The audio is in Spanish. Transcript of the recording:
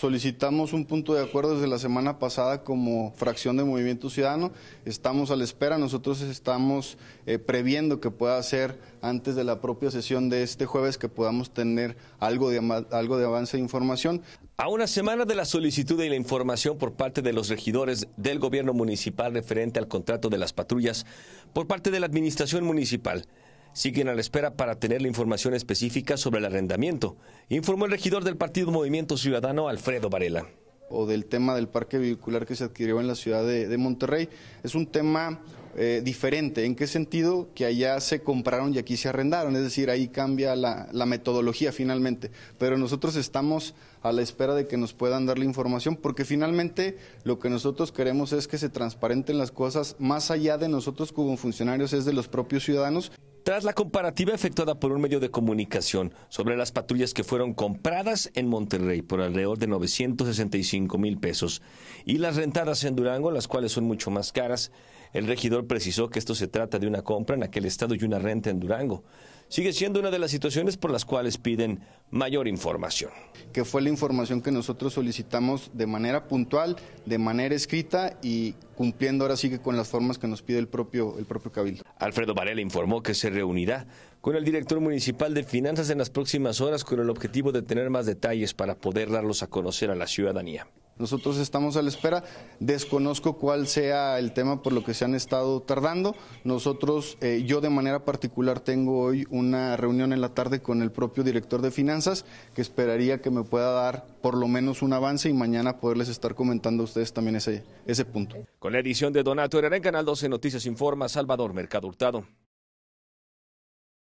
Solicitamos un punto de acuerdo desde la semana pasada como fracción de Movimiento Ciudadano. Estamos a la espera, nosotros estamos eh, previendo que pueda ser antes de la propia sesión de este jueves que podamos tener algo de, algo de avance de información. A una semana de la solicitud y la información por parte de los regidores del gobierno municipal referente al contrato de las patrullas por parte de la administración municipal siguen a la espera para tener la información específica sobre el arrendamiento, informó el regidor del Partido Movimiento Ciudadano, Alfredo Varela. O del tema del parque vehicular que se adquirió en la ciudad de, Monterrey. Es un tema eh, diferente. ¿En qué sentido? Que allá se compraron y aquí se arrendaron, es decir, ahí cambia la, metodología finalmente. Pero nosotros estamos a la espera de que nos puedan dar la información, porque finalmente lo que nosotros queremos es que se transparenten las cosas más allá de nosotros como funcionarios, es de los propios ciudadanos. Tras la comparativa efectuada por un medio de comunicación sobre las patrullas que fueron compradas en Monterrey por alrededor de 965 mil pesos y las rentadas en Durango, las cuales son mucho más caras, el regidor precisó que esto se trata de una compra en aquel estado y una renta en Durango. Sigue siendo una de las situaciones por las cuales piden mayor información. Que fue la información que nosotros solicitamos de manera puntual, de manera escrita y cumpliendo ahora sigue con las formas que nos pide el propio, el propio Cabildo. Alfredo Varela informó que se reunirá con el director municipal de finanzas en las próximas horas con el objetivo de tener más detalles para poder darlos a conocer a la ciudadanía. Nosotros estamos a la espera. Desconozco cuál sea el tema por lo que se han estado tardando. Nosotros, eh, yo de manera particular tengo hoy una reunión en la tarde con el propio director de finanzas que esperaría que me pueda dar por lo menos un avance y mañana poderles estar comentando a ustedes también ese, ese punto. Con la edición de Donato Herrera en Canal 12 Noticias Informa Salvador Mercado Hurtado.